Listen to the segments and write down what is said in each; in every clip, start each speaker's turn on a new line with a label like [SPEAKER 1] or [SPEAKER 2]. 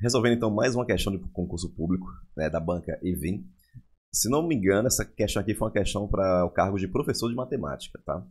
[SPEAKER 1] Resolvendo então mais uma questão de concurso público né, da banca Evin. Se não me engano, essa questão aqui foi uma questão para o cargo de professor de matemática, tá?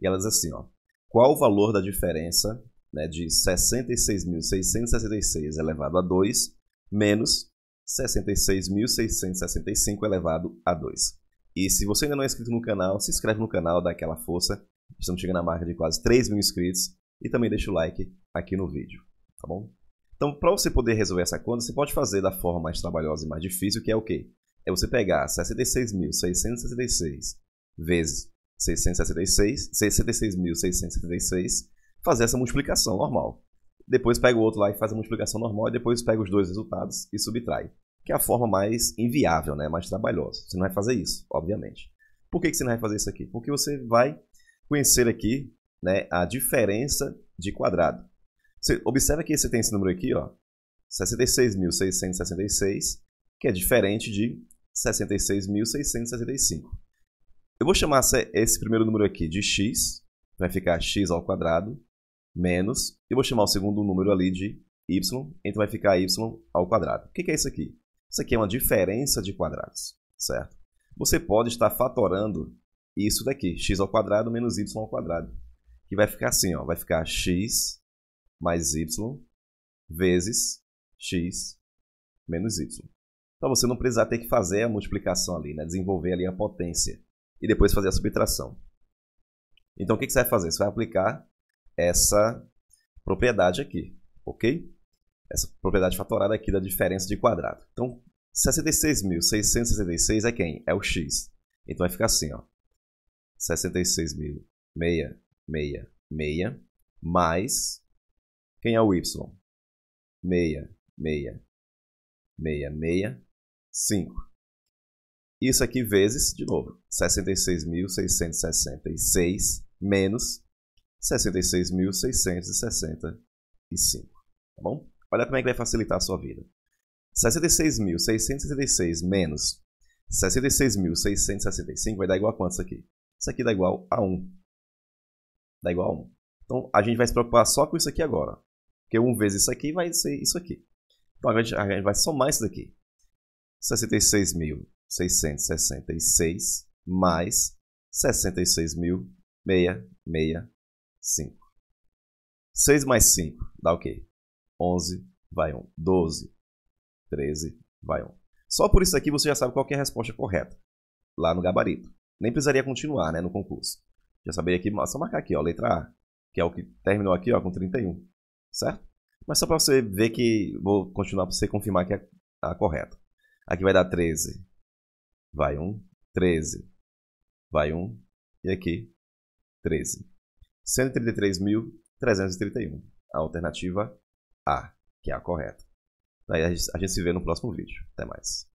[SPEAKER 1] E ela diz assim, ó. Qual o valor da diferença né, de 66.666 elevado a 2 menos 66.665 elevado a 2? E se você ainda não é inscrito no canal, se inscreve no canal, dá aquela força. Estamos chegando à marca de quase 3 mil inscritos. E também deixa o like aqui no vídeo, tá bom? Então, para você poder resolver essa conta, você pode fazer da forma mais trabalhosa e mais difícil, que é o quê? É você pegar 66.666 vezes 666, 66.666, fazer essa multiplicação normal. Depois pega o outro lá e faz a multiplicação normal, e depois pega os dois resultados e subtrai. Que é a forma mais inviável, né? mais trabalhosa. Você não vai fazer isso, obviamente. Por que, que você não vai fazer isso aqui? Porque você vai conhecer aqui né, a diferença de quadrado. Você observa que você tem esse número aqui, ó, 66.666, que é diferente de 66.665. Eu vou chamar esse primeiro número aqui de x, vai ficar x ao quadrado, menos, e vou chamar o segundo número ali de y, então vai ficar y ao quadrado. O que é isso aqui? Isso aqui é uma diferença de quadrados, certo? Você pode estar fatorando isso daqui, x ao quadrado menos y ao quadrado, que vai ficar assim, ó, vai ficar x mais y vezes x menos y. Então você não precisa ter que fazer a multiplicação ali, né? desenvolver ali a potência e depois fazer a subtração. Então o que, que você vai fazer? Você vai aplicar essa propriedade aqui, ok? Essa propriedade fatorada aqui da diferença de quadrado. Então 66.666 é quem? É o x. Então vai ficar assim, ó. 66.666 mais quem é o Y? 6, 6, 6, 6, 5. Isso aqui vezes, de novo, 66.666 menos 66.665. Tá bom? Olha como é que vai facilitar a sua vida. 66.666 menos 66.665 vai dar igual a quanto isso aqui? Isso aqui dá igual a 1. Dá igual a 1. Então, a gente vai se preocupar só com isso aqui agora. Porque 1 vezes isso aqui vai ser isso aqui. Então a gente, a gente vai somar isso daqui. 66.666 mais 66.665. 6 mais 5 dá o quê? 11 vai 1. 12, 13 vai 1. Só por isso aqui você já sabe qual é a resposta correta. Lá no gabarito. Nem precisaria continuar né, no concurso. Já saberia aqui, só marcar aqui, ó, letra A. Que é o que terminou aqui ó, com 31 certo? Mas só para você ver que, vou continuar para você confirmar que é a correta. Aqui vai dar 13, vai 1, 13, vai 1, e aqui 13. 133.331, a alternativa A, que é a correta. Daí a gente se vê no próximo vídeo. Até mais.